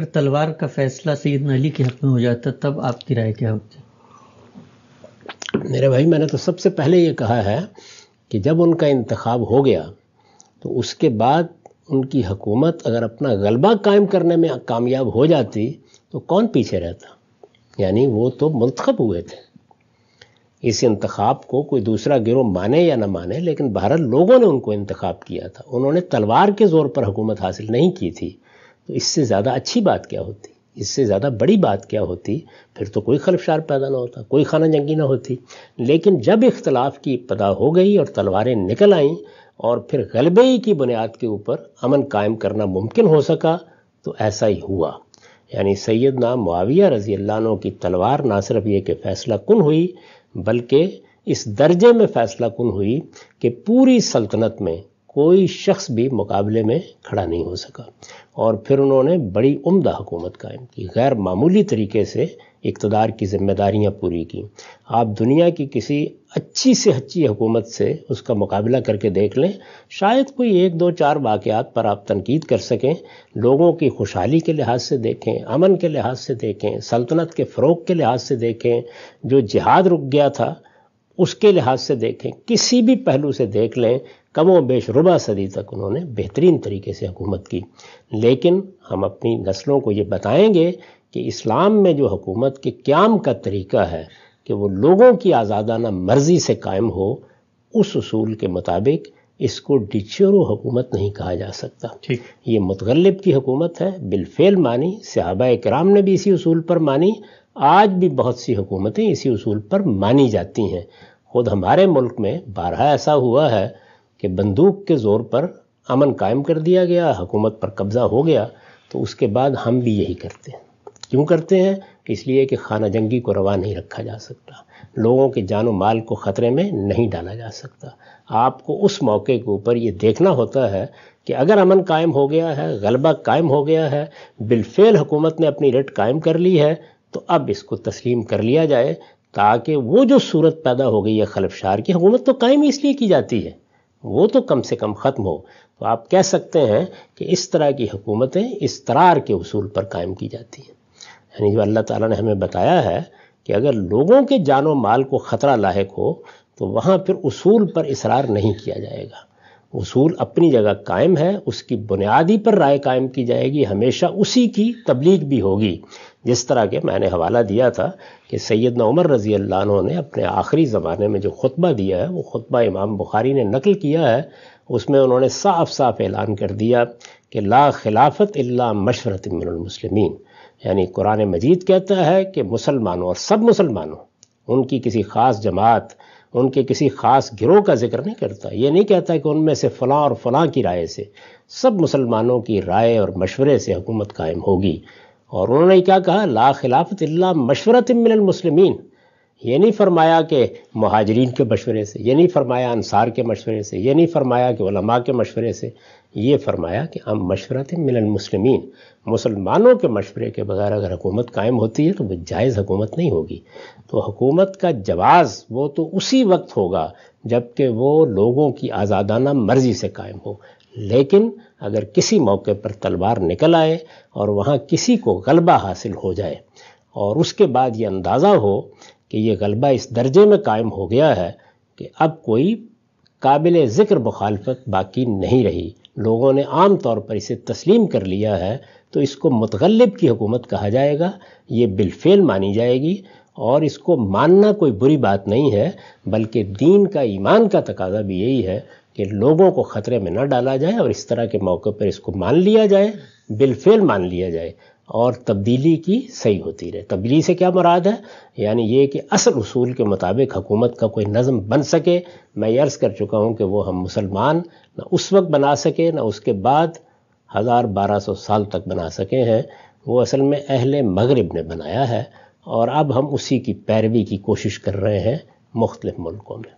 अगर तलवार का फैसला सईद अली के हक में हो जाता तब आपकी राय क्या होती मेरे भाई मैंने तो सबसे पहले ये कहा है कि जब उनका इंतखब हो गया तो उसके बाद उनकी हकूमत अगर अपना गलबा कायम करने में कामयाब हो जाती तो कौन पीछे रहता यानी वो तो मंतखब हुए थे इस इंतखब को कोई दूसरा गिरोह माने या ना माने लेकिन भारत लोगों ने उनको इंतखब किया था उन्होंने तलवार के ज़ोर पर हुकूमत हासिल नहीं की थी तो इससे ज़्यादा अच्छी बात क्या होती इससे ज़्यादा बड़ी बात क्या होती फिर तो कोई खलफशार पैदा ना होता कोई खाना जंगी ना होती लेकिन जब इख्तलाफ की पदा हो गई और तलवारें निकल आईं और फिर गलबे की बुनियाद के ऊपर अमन कायम करना मुमकिन हो सका तो ऐसा ही हुआ यानी सैयद नाम मुआविया रजी अल्लाह की तलवार ना सिर्फ ये कि फैसला कन हुई बल्कि इस दर्जे में फैसला कन हुई कि पूरी सल्तनत में कोई शख्स भी मुकाबले में खड़ा नहीं हो सका और फिर उन्होंने बड़ी उम्दा हुकूमत कायम की गैर मामूली तरीके से इकतदार की जिम्मेदारियाँ पूरी की आप दुनिया की किसी अच्छी से अच्छी हुकूमत से उसका मुकाबला करके देख लें शायद कोई एक दो चार वाक़ात पर आप तनकीद कर सकें लोगों की खुशहाली के लिहाज से देखें अमन के लिहाज से देखें सल्तनत के फ़रोग के लिहाज से देखें जो जिहाद रुक गया था उसके लिहाज से देखें किसी भी पहलू से देख लें कमो बेश रुबा सदी तक उन्होंने बेहतरीन तरीके से हुकूमत की लेकिन हम अपनी नस्लों को ये बताएंगे कि इस्लाम में जो हुकूमत के क्याम का तरीका है कि वो लोगों की आज़ादाना मर्ज़ी से कायम हो उस उसूल के मुताबिक इसको डिचोरो हुकूमत नहीं कहा जा सकता ठीक ये मुतगलब की हुकूमत है बिलफेल मानी सहाबा कराम ने भी इसी असूल पर मानी आज भी बहुत सी हुकूमतें इसी उसूल पर मानी जाती हैं खुद हमारे मुल्क में बारहा ऐसा हुआ है कि बंदूक के ज़ोर पर अमन कायम कर दिया गया हुकूमत पर कब्ज़ा हो गया तो उसके बाद हम भी यही करते हैं क्यों करते हैं इसलिए कि खाना जंगी को रवा नहीं रखा जा सकता लोगों के जान माल को ख़तरे में नहीं डाला जा सकता आपको उस मौके के ऊपर ये देखना होता है कि अगर अमन कायम हो गया है गलबा कायम हो गया है बिलफेल हुकूमत ने अपनी रेट कायम कर ली है तो अब इसको तस्लीम कर लिया जाए ताकि वो जो सूरत पैदा हो गई है खलफशार की हुकूमत तो कायम इसलिए की जाती है वो तो कम से कम ख़त्म हो तो आप कह सकते हैं कि इस तरह की हुकूमतें इसतरार के उसूल पर कायम की जाती हैं यानी जो अल्लाह ताला ने हमें बताया है कि अगर लोगों के जानो माल को ख़तरा लाक हो तो वहाँ फिर उसूल पर इसरार नहीं किया जाएगा उसूल अपनी जगह कायम है उसकी बुनियादी पर राय कायम की जाएगी हमेशा उसी की तबलीग भी होगी जिस तरह के मैंने हवाला दिया था कि सैदना उमर रज़ी अल्लाह ने अपने आखिरी ज़माने में जो खुतबा दिया है वो खुतबा इमाम बुखारी ने नकल किया है उसमें उन्होंने साफ साफ ऐलान कर दिया कि ला खिलाफत इल्ला मशवरत मिनमुसलिमीन यानी कुरान मजीद कहता है कि मुसलमानों और सब मुसलमानों उनकी किसी ख़ास जमात उनके किसी ख़ास गिरोह का जिक्र नहीं करता ये नहीं कहता कि उनमें से फ़लाँ और फ़लाँ की राय से सब मुसलमानों की राय और मशवरे से हुकूमत कायम होगी और उन्होंने क्या कहा ला खिलाफत मशवरत मिनल मुसलमिन ये नहीं फरमाया कि महाजरीन के मशवरे से ये नहीं फरमाया अनसार के मशवरे से ये नहीं फरमाया कि वलमा के मशवरे से ये फरमाया कि हम मशवरत मिलन मुसलमिन मुसलमानों के मशवरे के बगैर अगर हुकूमत कायम होती है तो वो जायज़ हुकूमत नहीं होगी तो हुकूमत का जवाज़ वो तो उसी वक्त होगा जबकि वो लोगों की आज़ादाना मर्ज़ी से कायम हो लेकिन अगर किसी मौके पर तलवार निकल आए और वहाँ किसी को गलबा हासिल हो जाए और उसके बाद ये अंदाज़ा हो कि ये गलबा इस दर्जे में कायम हो गया है कि अब कोई काबिल ज़िक्र मुखालफत बाकी नहीं रही लोगों ने आम तौर पर इसे तस्लीम कर लिया है तो इसको मतगलब की हुकूमत कहा जाएगा ये बिलफेल मानी जाएगी और इसको मानना कोई बुरी बात नहीं है बल्कि दीन का ईमान का तकाजा भी यही है कि लोगों को ख़तरे में न डाला जाए और इस तरह के मौके पर इसको मान लिया जाए बिलफेल मान लिया जाए और तब्दीली की सही होती रहे तब्दीली से क्या मुराद है यानी ये कि असल उसूल के मुताबिक हुकूमत का कोई नज़म बन सके मैं अर्ज़ कर चुका हूँ कि वो हम मुसलमान ना उस वक्त बना सके ना उसके बाद हज़ार बारह सौ साल तक बना सके हैं वो असल में अहल मगरब ने बनाया है और अब हम उसी की पैरवी की कोशिश कर रहे हैं मुख्तलिफ़ मुल्कों में